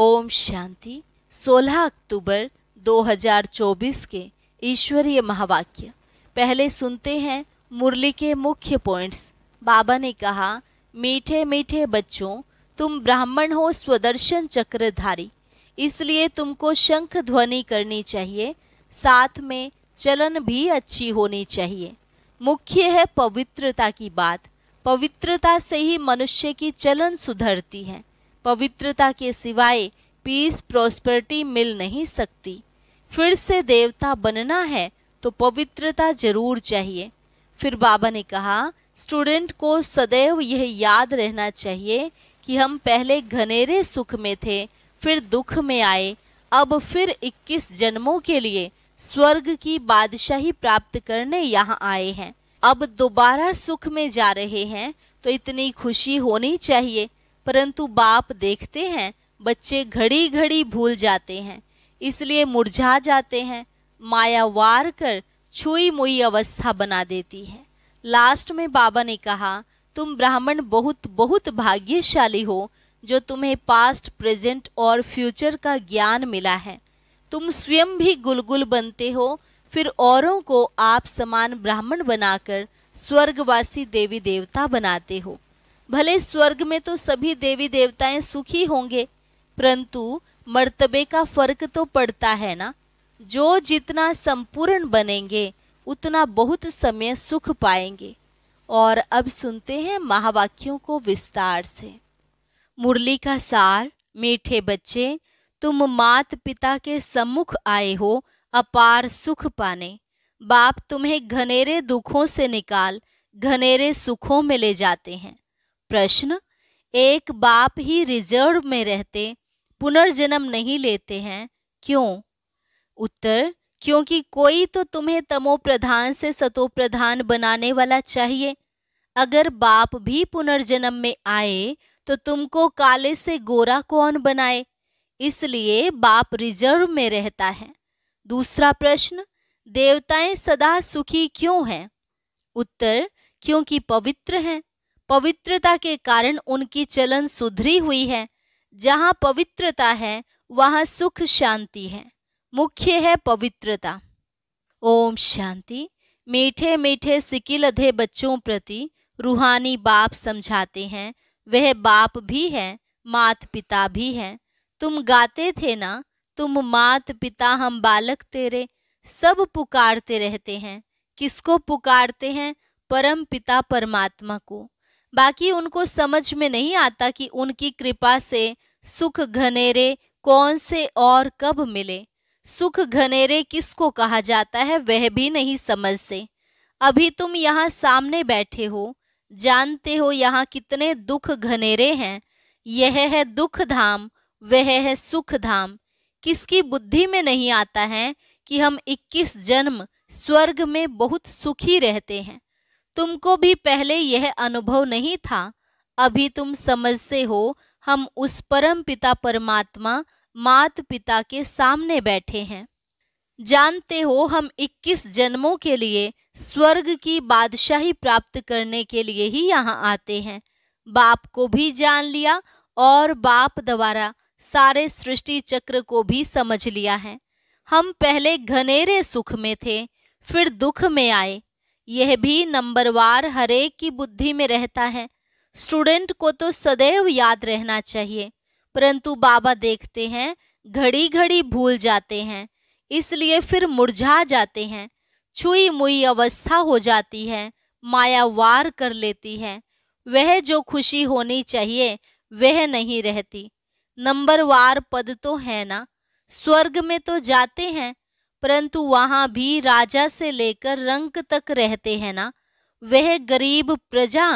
ओम शांति 16 अक्टूबर 2024 के ईश्वरीय महावाक्य पहले सुनते हैं मुरली के मुख्य पॉइंट्स बाबा ने कहा मीठे मीठे बच्चों तुम ब्राह्मण हो स्वदर्शन चक्रधारी इसलिए तुमको शंख ध्वनि करनी चाहिए साथ में चलन भी अच्छी होनी चाहिए मुख्य है पवित्रता की बात पवित्रता से ही मनुष्य की चलन सुधरती है पवित्रता के सिवाय पीस प्रॉस्पर्टी मिल नहीं सकती फिर से देवता बनना है तो पवित्रता जरूर चाहिए फिर बाबा ने कहा स्टूडेंट को सदैव यह याद रहना चाहिए कि हम पहले घनेरे सुख में थे फिर दुख में आए अब फिर 21 जन्मों के लिए स्वर्ग की बादशाही प्राप्त करने यहाँ आए हैं अब दोबारा सुख में जा रहे हैं तो इतनी खुशी होनी चाहिए परंतु बाप देखते हैं बच्चे घड़ी घड़ी भूल जाते हैं इसलिए मुरझा जाते हैं माया वार कर छुई मुई अवस्था बना देती है लास्ट में बाबा ने कहा तुम ब्राह्मण बहुत बहुत भाग्यशाली हो जो तुम्हें पास्ट प्रेजेंट और फ्यूचर का ज्ञान मिला है तुम स्वयं भी गुलगुल बनते हो फिर औरों को आप समान ब्राह्मण बनाकर स्वर्गवासी देवी देवता बनाते हो भले स्वर्ग में तो सभी देवी देवताएं सुखी होंगे परंतु मर्तबे का फर्क तो पड़ता है ना जो जितना संपूर्ण बनेंगे उतना बहुत समय सुख पाएंगे और अब सुनते हैं महावाक्यों को विस्तार से मुरली का सार मीठे बच्चे तुम मात पिता के सम्मुख आए हो अपार सुख पाने बाप तुम्हें घनेरे दुखों से निकाल घनेरे सुखों में ले जाते हैं प्रश्न एक बाप ही रिजर्व में रहते पुनर्जन्म नहीं लेते हैं क्यों उत्तर क्योंकि कोई तो तुम्हें तमो प्रधान से सतो प्रधान बनाने वाला चाहिए अगर बाप भी पुनर्जन्म में आए तो तुमको काले से गोरा कौन बनाए इसलिए बाप रिजर्व में रहता है दूसरा प्रश्न देवताएं सदा सुखी क्यों हैं उत्तर क्योंकि पवित्र हैं पवित्रता के कारण उनकी चलन सुधरी हुई है जहाँ पवित्रता है वहाँ सुख शांति है मुख्य है पवित्रता ओम शांति मीठे मीठे सिकिल अधे बच्चों प्रति रूहानी बाप समझाते हैं वह बाप भी है मात पिता भी है तुम गाते थे ना तुम मात पिता हम बालक तेरे सब पुकारते रहते हैं किसको पुकारते हैं परम पिता परमात्मा को बाकी उनको समझ में नहीं आता कि उनकी कृपा से सुख घनेरे कौन से और कब मिले सुख घनेरे किसको कहा जाता है वह भी नहीं समझते अभी तुम यहाँ सामने बैठे हो जानते हो यहाँ कितने दुख घनेरे हैं यह है दुख धाम वह है सुख धाम किसकी बुद्धि में नहीं आता है कि हम 21 जन्म स्वर्ग में बहुत सुखी रहते हैं तुमको भी पहले यह अनुभव नहीं था अभी तुम समझते हो हम उस परम पिता परमात्मा मात पिता के सामने बैठे हैं जानते हो हम 21 जन्मों के लिए स्वर्ग की बादशाही प्राप्त करने के लिए ही यहाँ आते हैं बाप को भी जान लिया और बाप द्वारा सारे सृष्टि चक्र को भी समझ लिया है हम पहले घनेरे सुख में थे फिर दुख में आए यह भी नंबरवार हरेक की बुद्धि में रहता है स्टूडेंट को तो सदैव याद रहना चाहिए परंतु बाबा देखते हैं घड़ी घड़ी भूल जाते हैं इसलिए फिर मुरझा जाते हैं छुई मुई अवस्था हो जाती है माया वार कर लेती है वह जो खुशी होनी चाहिए वह नहीं रहती नंबरवार पद तो है ना स्वर्ग में तो जाते हैं परंतु वहां भी राजा से लेकर रंक तक रहते हैं ना वह गरीब प्रजा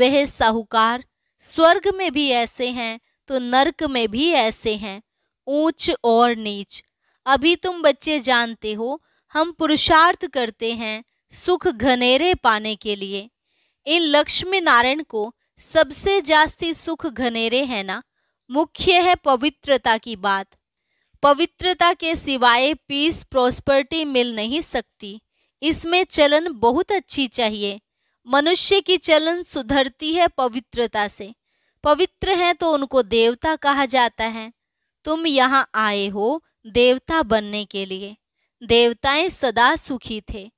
वह साहूकार स्वर्ग में भी ऐसे हैं तो नरक में भी ऐसे हैं ऊंच और नीच अभी तुम बच्चे जानते हो हम पुरुषार्थ करते हैं सुख घनेरे पाने के लिए इन लक्ष्मी नारायण को सबसे जास्ती सुख घनेरे है ना मुख्य है पवित्रता की बात पवित्रता के सिवाय पीस प्रॉस्पर्टी मिल नहीं सकती इसमें चलन बहुत अच्छी चाहिए मनुष्य की चलन सुधरती है पवित्रता से पवित्र हैं तो उनको देवता कहा जाता है तुम यहाँ आए हो देवता बनने के लिए देवताएं सदा सुखी थे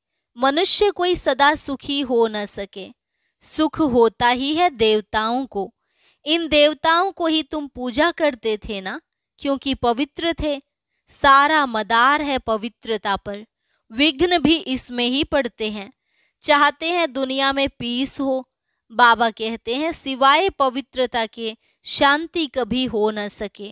मनुष्य कोई सदा सुखी हो न सके सुख होता ही है देवताओं को इन देवताओं को ही तुम पूजा करते थे ना क्योंकि पवित्र थे सारा मदार है पवित्रता पर विघ्न भी इसमें ही पड़ते हैं चाहते हैं दुनिया में पीस हो बाबा कहते हैं सिवाय पवित्रता के शांति कभी हो न सके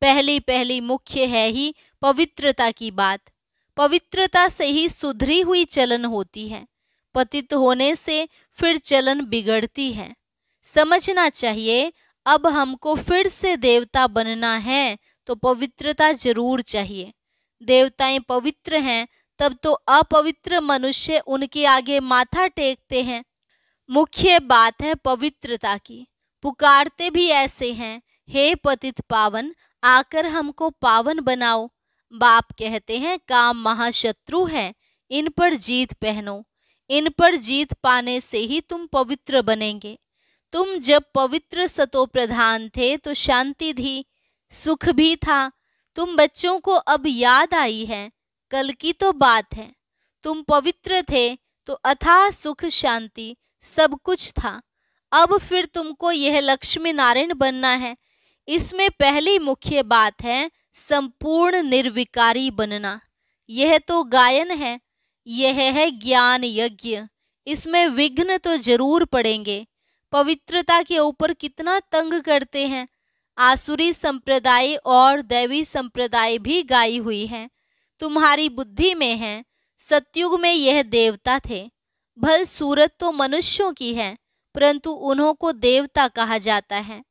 पहली पहली मुख्य है ही पवित्रता की बात पवित्रता से ही सुधरी हुई चलन होती है पतित होने से फिर चलन बिगड़ती है समझना चाहिए अब हमको फिर से देवता बनना है तो पवित्रता जरूर चाहिए देवताएं पवित्र हैं तब तो अपवित्र मनुष्य उनके आगे माथा टेकते हैं मुख्य बात है पवित्रता की पुकारते भी ऐसे हैं हे पतित पावन आकर हमको पावन बनाओ बाप कहते हैं काम महाशत्रु है इन पर जीत पहनो इन पर जीत पाने से ही तुम पवित्र बनेंगे तुम जब पवित्र सतो प्रधान थे तो शांति थी सुख भी था तुम बच्चों को अब याद आई है कल की तो बात है तुम पवित्र थे तो अथा सुख शांति सब कुछ था अब फिर तुमको यह लक्ष्मी नारायण बनना है इसमें पहली मुख्य बात है संपूर्ण निर्विकारी बनना यह तो गायन है यह है ज्ञान यज्ञ इसमें विघ्न तो जरूर पड़ेंगे पवित्रता के ऊपर कितना तंग करते हैं आसुरी संप्रदाय और दैवी संप्रदाय भी गाई हुई है तुम्हारी बुद्धि में है सतयुग में यह देवता थे भल सूरत तो मनुष्यों की है परंतु उन्हों को देवता कहा जाता है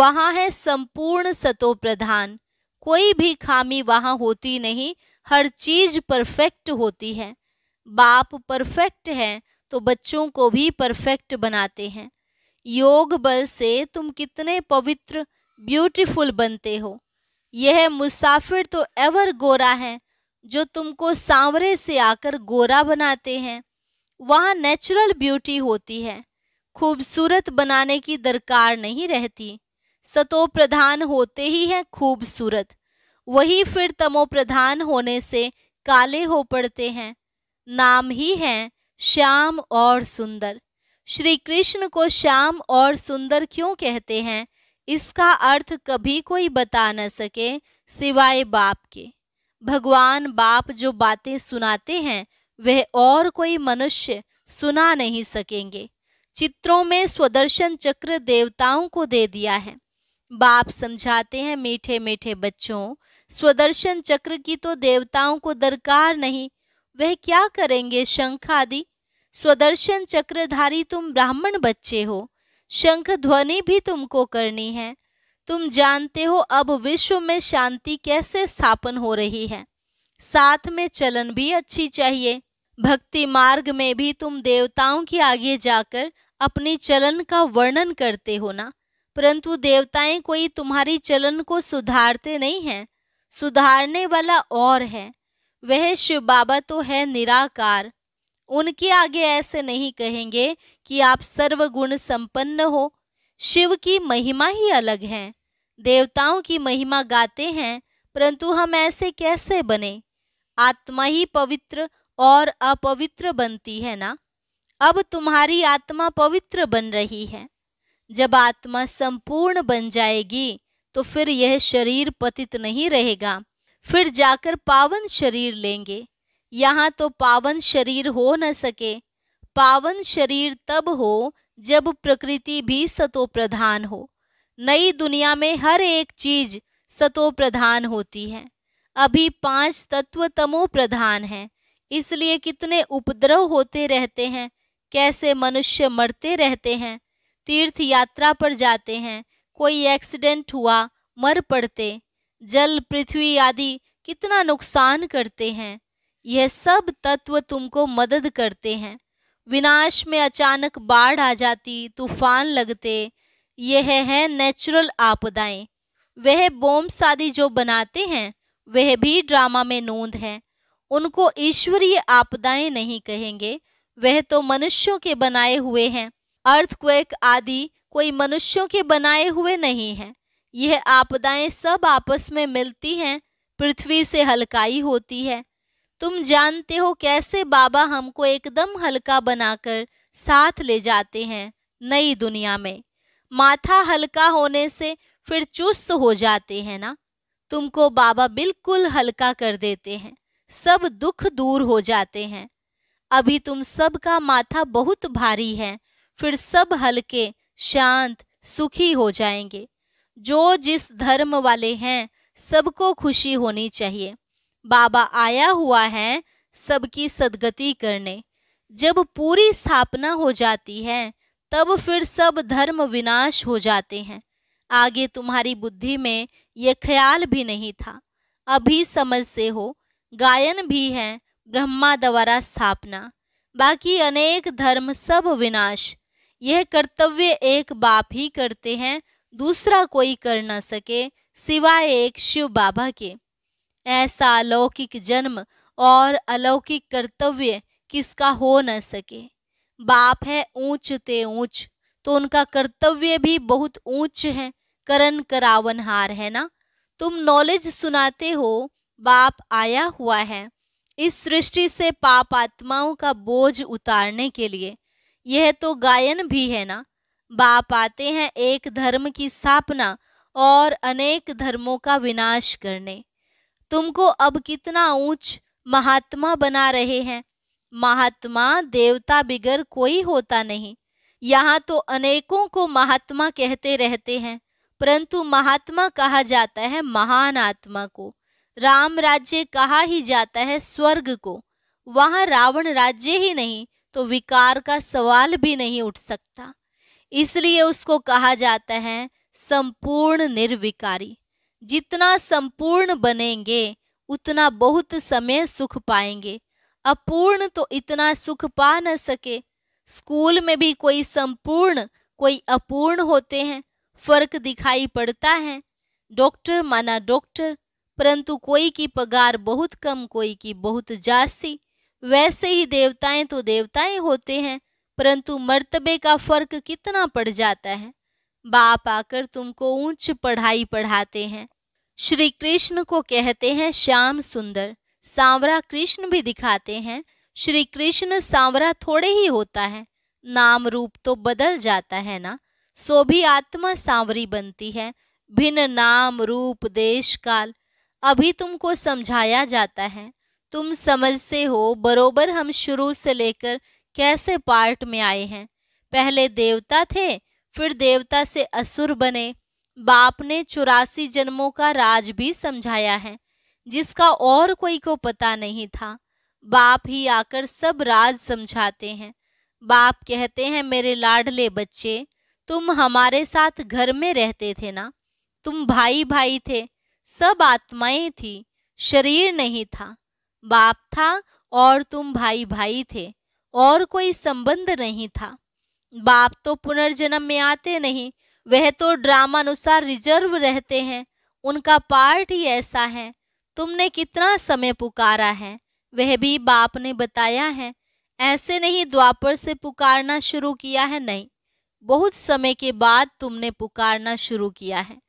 वहाँ है संपूर्ण सतो प्रधान कोई भी खामी वहाँ होती नहीं हर चीज परफेक्ट होती है बाप परफेक्ट है तो बच्चों को भी परफेक्ट बनाते हैं योग बल से तुम कितने पवित्र ब्यूटीफुल बनते हो यह मुसाफिर तो एवर गोरा है जो तुमको सांवरे से आकर गोरा बनाते हैं वहाँ नेचुरल ब्यूटी होती है खूबसूरत बनाने की दरकार नहीं रहती सतो प्रधान होते ही हैं खूबसूरत वही फिर तमो प्रधान होने से काले हो पड़ते हैं नाम ही हैं श्याम और सुंदर श्री कृष्ण को श्याम और सुंदर क्यों कहते हैं इसका अर्थ कभी कोई बता न सके सिवाय बाप के भगवान बाप जो बातें सुनाते हैं वह और कोई मनुष्य सुना नहीं सकेंगे चित्रों में स्वदर्शन चक्र देवताओं को दे दिया है बाप समझाते हैं मीठे मीठे बच्चों स्वदर्शन चक्र की तो देवताओं को दरकार नहीं वह क्या करेंगे शंख आदि स्वदर्शन चक्रधारी तुम ब्राह्मण बच्चे हो शंख ध्वनि भी तुमको करनी है तुम जानते हो अब विश्व में शांति कैसे स्थापन हो रही है साथ में चलन भी अच्छी चाहिए भक्ति मार्ग में भी तुम देवताओं के आगे जाकर अपनी चलन का वर्णन करते हो ना परंतु देवताएं कोई तुम्हारी चलन को सुधारते नहीं हैं सुधारने वाला और है वह शिव बाबा तो है निराकार उनके आगे ऐसे नहीं कहेंगे कि आप सर्वगुण संपन्न हो शिव की महिमा ही अलग है देवताओं की महिमा गाते हैं परंतु हम ऐसे कैसे बने आत्मा ही पवित्र और अपवित्र बनती है ना अब तुम्हारी आत्मा पवित्र बन रही है जब आत्मा संपूर्ण बन जाएगी तो फिर यह शरीर पतित नहीं रहेगा फिर जाकर पावन शरीर लेंगे यहाँ तो पावन शरीर हो न सके पावन शरीर तब हो जब प्रकृति भी सतो प्रधान हो नई दुनिया में हर एक चीज सतो प्रधान होती है अभी पांच तत्व तमो प्रधान हैं इसलिए कितने उपद्रव होते रहते हैं कैसे मनुष्य मरते रहते हैं तीर्थ यात्रा पर जाते हैं कोई एक्सीडेंट हुआ मर पड़ते जल पृथ्वी आदि कितना नुकसान करते हैं यह सब तत्व तुमको मदद करते हैं विनाश में अचानक बाढ़ आ जाती तूफान लगते यह है नेचुरल आपदाएं वह बोम शादी जो बनाते हैं वह भी ड्रामा में नोंद है उनको ईश्वरीय आपदाएं नहीं कहेंगे वह तो मनुष्यों के बनाए हुए हैं अर्थक्वेक आदि कोई मनुष्यों के बनाए हुए नहीं हैं यह आपदाएं सब आपस में मिलती हैं पृथ्वी से हलकाई होती है तुम जानते हो कैसे बाबा हमको एकदम हल्का बनाकर साथ ले जाते हैं नई दुनिया में माथा हल्का होने से फिर चुस्त हो जाते हैं ना तुमको बाबा बिल्कुल हल्का कर देते हैं सब दुख दूर हो जाते हैं अभी तुम सब का माथा बहुत भारी है फिर सब हल्के शांत सुखी हो जाएंगे जो जिस धर्म वाले हैं सबको खुशी होनी चाहिए बाबा आया हुआ है सबकी सदगति करने जब पूरी स्थापना हो जाती है तब फिर सब धर्म विनाश हो जाते हैं आगे तुम्हारी बुद्धि में ये ख्याल भी नहीं था अभी समझ से हो गायन भी है ब्रह्मा द्वारा स्थापना बाकी अनेक धर्म सब विनाश यह कर्तव्य एक बाप ही करते हैं दूसरा कोई कर ना सके सिवाय एक शिव बाबा के ऐसा अलौकिक जन्म और अलौकिक कर्तव्य किसका हो न सके बाप है ऊंचते ऊंच तो उनका कर्तव्य भी बहुत ऊंच है करण करावन हार है ना तुम नॉलेज सुनाते हो बाप आया हुआ है इस सृष्टि से पाप आत्माओं का बोझ उतारने के लिए यह तो गायन भी है ना बाप आते हैं एक धर्म की स्थापना और अनेक धर्मों का विनाश करने तुमको अब कितना ऊंच महात्मा बना रहे हैं महात्मा देवता बिगर कोई होता नहीं यहाँ तो अनेकों को महात्मा कहते रहते हैं परंतु महात्मा कहा जाता है महान आत्मा को राम राज्य कहा ही जाता है स्वर्ग को वहाँ रावण राज्य ही नहीं तो विकार का सवाल भी नहीं उठ सकता इसलिए उसको कहा जाता है संपूर्ण निर्विकारी जितना संपूर्ण बनेंगे उतना बहुत समय सुख पाएंगे अपूर्ण तो इतना सुख पा न सके स्कूल में भी कोई संपूर्ण कोई अपूर्ण होते हैं फर्क दिखाई पड़ता है डॉक्टर माना डॉक्टर परंतु कोई की पगार बहुत कम कोई की बहुत जासी वैसे ही देवताएं तो देवताएं होते हैं परंतु मर्तबे का फर्क कितना पड़ जाता है बाप आकर तुमको ऊंच पढ़ाई पढ़ाते हैं श्री कृष्ण को कहते हैं श्याम सुंदर सांवरा कृष्ण भी दिखाते हैं श्री कृष्ण सांवरा थोड़े ही होता है नाम रूप तो बदल जाता है ना सो भी आत्मा सांवरी बनती है भिन्न नाम रूप देश काल अभी तुमको समझाया जाता है तुम समझते हो बरोबर हम शुरू से लेकर कैसे पार्ट में आए हैं पहले देवता थे फिर देवता से असुर बने बाप ने चौरासी जन्मों का राज भी समझाया है जिसका और कोई को पता नहीं था बाप ही आकर सब राज समझाते हैं बाप कहते हैं मेरे लाडले बच्चे तुम हमारे साथ घर में रहते थे ना तुम भाई भाई थे सब आत्माएं थी शरीर नहीं था बाप था और तुम भाई भाई थे और कोई संबंध नहीं था बाप तो पुनर्जन्म में आते नहीं वह तो ड्रामानुसार रिजर्व रहते हैं उनका पार्ट ही ऐसा है तुमने कितना समय पुकारा है वह भी बाप ने बताया है ऐसे नहीं द्वापर से पुकारना शुरू किया है नहीं बहुत समय के बाद तुमने पुकारना शुरू किया है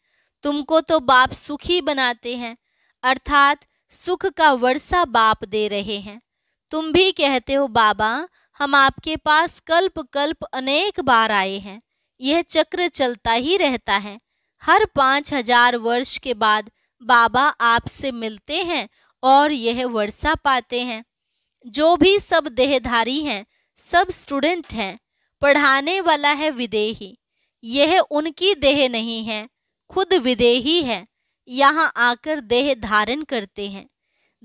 तुमको तो बाप सुखी बनाते हैं अर्थात सुख का वर्षा बाप दे रहे हैं तुम भी कहते हो बाबा हम आपके पास कल्प कल्प अनेक बार आए हैं यह चक्र चलता ही रहता है हर पाँच हजार वर्ष के बाद बाबा आपसे मिलते हैं और यह वर्षा पाते हैं जो भी सब देहधारी हैं सब स्टूडेंट हैं पढ़ाने वाला है विदेही यह उनकी देह नहीं है खुद विदेही है यहाँ आकर देह धारण करते हैं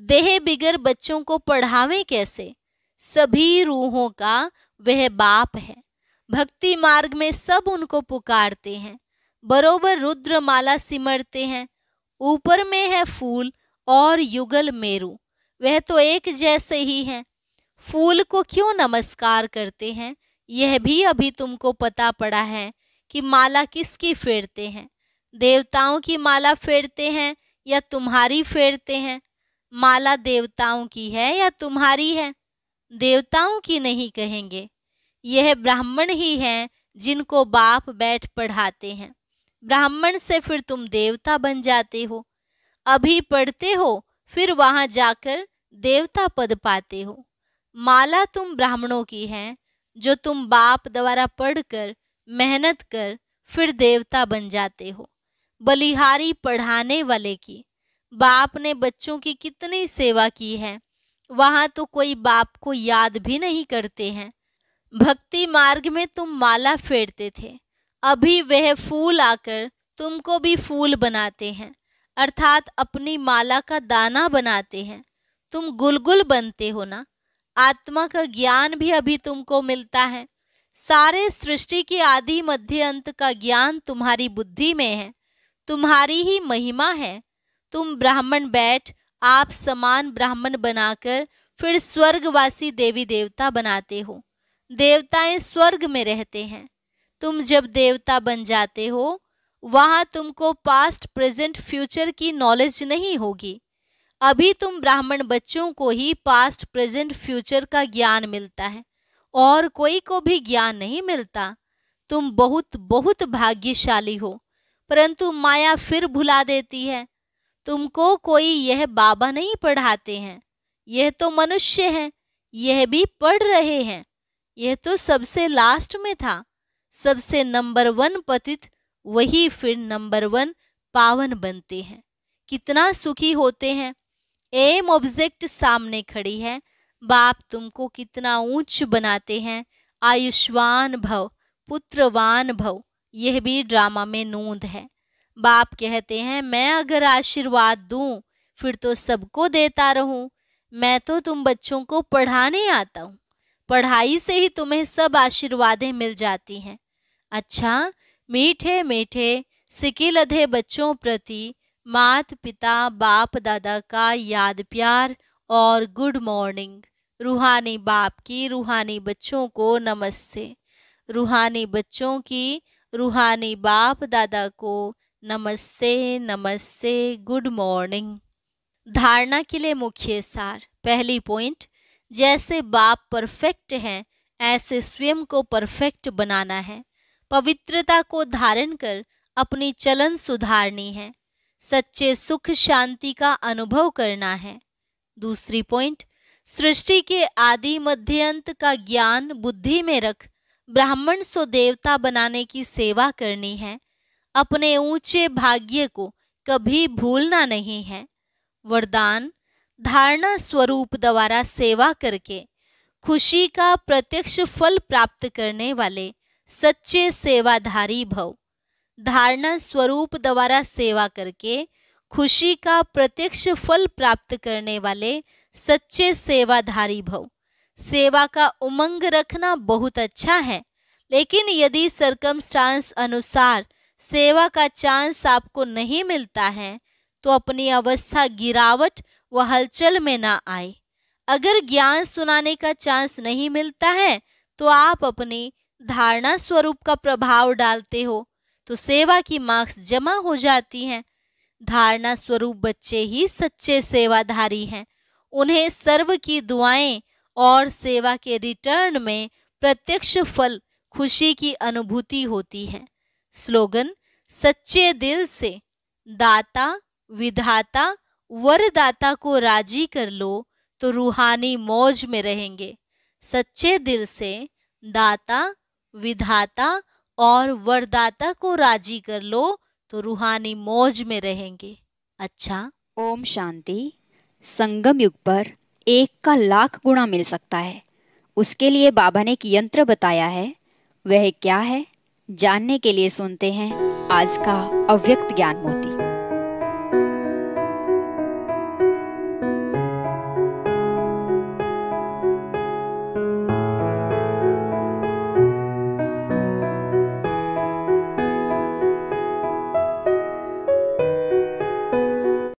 देह बिगर बच्चों को पढ़ावे कैसे सभी रूहों का वह बाप है भक्ति मार्ग में सब उनको पुकारते हैं बरोबर रुद्रमाला सिमरते हैं ऊपर में है फूल और युगल मेरु वह तो एक जैसे ही हैं फूल को क्यों नमस्कार करते हैं यह भी अभी तुमको पता पड़ा है कि माला किसकी फेरते हैं देवताओं की माला फेरते हैं या तुम्हारी फेरते हैं माला देवताओं की है या तुम्हारी है देवताओं की नहीं कहेंगे यह ब्राह्मण ही हैं जिनको बाप बैठ पढ़ाते हैं ब्राह्मण से फिर तुम देवता बन जाते हो अभी पढ़ते हो फिर वहां जाकर देवता पद पाते हो माला तुम ब्राह्मणों की है जो तुम बाप द्वारा पढ़कर मेहनत कर फिर देवता बन जाते हो बलिहारी पढ़ाने वाले की बाप ने बच्चों की कितनी सेवा की है वहाँ तो कोई बाप को याद भी नहीं करते हैं भक्ति मार्ग में तुम माला फेरते थे अभी वह फूल आकर तुमको भी फूल बनाते हैं अर्थात अपनी माला का दाना बनाते हैं तुम गुलगुल बनते हो ना आत्मा का ज्ञान भी अभी तुमको मिलता है सारे सृष्टि के आदि मध्य अंत का ज्ञान तुम्हारी बुद्धि में है तुम्हारी ही महिमा है तुम ब्राह्मण बैठ आप समान ब्राह्मण बनाकर फिर स्वर्गवासी देवी देवता बनाते हो देवताएं स्वर्ग में रहते हैं तुम जब देवता बन जाते हो वहाँ तुमको पास्ट प्रेजेंट फ्यूचर की नॉलेज नहीं होगी अभी तुम ब्राह्मण बच्चों को ही पास्ट प्रेजेंट फ्यूचर का ज्ञान मिलता है और कोई को भी ज्ञान नहीं मिलता तुम बहुत बहुत भाग्यशाली हो परंतु माया फिर भुला देती है तुमको कोई यह बाबा नहीं पढ़ाते हैं यह तो मनुष्य है यह भी पढ़ रहे हैं यह तो सबसे लास्ट में था सबसे नंबर वन पतित वही फिर नंबर वन पावन बनते हैं कितना सुखी होते हैं एम ऑब्जेक्ट सामने खड़ी है बाप तुमको कितना ऊंच बनाते हैं आयुष्वान भव पुत्रवान भव यह भी ड्रामा में नोंद है बाप कहते हैं मैं अगर आशीर्वाद दूं फिर तो सबको देता रहूं मैं तो तुम बच्चों को पढ़ाने आता हूं पढ़ाई से ही तुम्हें सब आशीर्वादें मिल जाती हैं अच्छा मीठे मीठे सिकी लधे बच्चों प्रति मात पिता बाप दादा का याद प्यार और गुड मॉर्निंग रूहानी बाप की रूहानी बच्चों को नमस्ते रूहानी बच्चों की रूहानी बाप दादा को नमस्ते नमस्ते गुड मॉर्निंग धारणा के लिए मुख्य सार पहली पॉइंट जैसे बाप परफेक्ट है ऐसे स्वयं को परफेक्ट बनाना है पवित्रता को धारण कर अपनी चलन सुधारनी है सच्चे सुख शांति का अनुभव करना है दूसरी पॉइंट सृष्टि के आदि मध्यंत का ज्ञान बुद्धि में रख ब्राह्मण सो देवता बनाने की सेवा करनी है अपने ऊंचे भाग्य को कभी भूलना नहीं है वरदान धारणा स्वरूप द्वारा सेवा करके खुशी का प्रत्यक्ष फल प्राप्त करने वाले सच्चे सेवाधारी भव धारणा स्वरूप द्वारा सेवा करके खुशी का प्रत्यक्ष फल प्राप्त करने वाले सच्चे सेवाधारी भव सेवा का उमंग रखना बहुत अच्छा है लेकिन यदि सरकम अनुसार सेवा का चांस आपको नहीं मिलता है तो अपनी अवस्था गिरावट वह हलचल में ना आए अगर ज्ञान सुनाने का चांस नहीं मिलता है तो आप अपने धारणा स्वरूप का प्रभाव डालते हो तो सेवा की मार्क्स जमा हो जाती हैं धारणा स्वरूप बच्चे ही सच्चे सेवाधारी हैं उन्हें सर्व की दुआएं और सेवा के रिटर्न में प्रत्यक्ष फल खुशी की अनुभूति होती है स्लोगन सच्चे दिल से दाता विधाता वरदाता को राजी कर लो तो रूहानी मौज में रहेंगे सच्चे दिल से दाता विधाता और वरदाता को राजी कर लो तो रूहानी मौज में रहेंगे अच्छा ओम शांति संगम युग पर एक का लाख गुणा मिल सकता है उसके लिए बाबा ने एक यंत्र बताया है वह क्या है जानने के लिए सुनते हैं आज का अव्यक्त ज्ञान मोती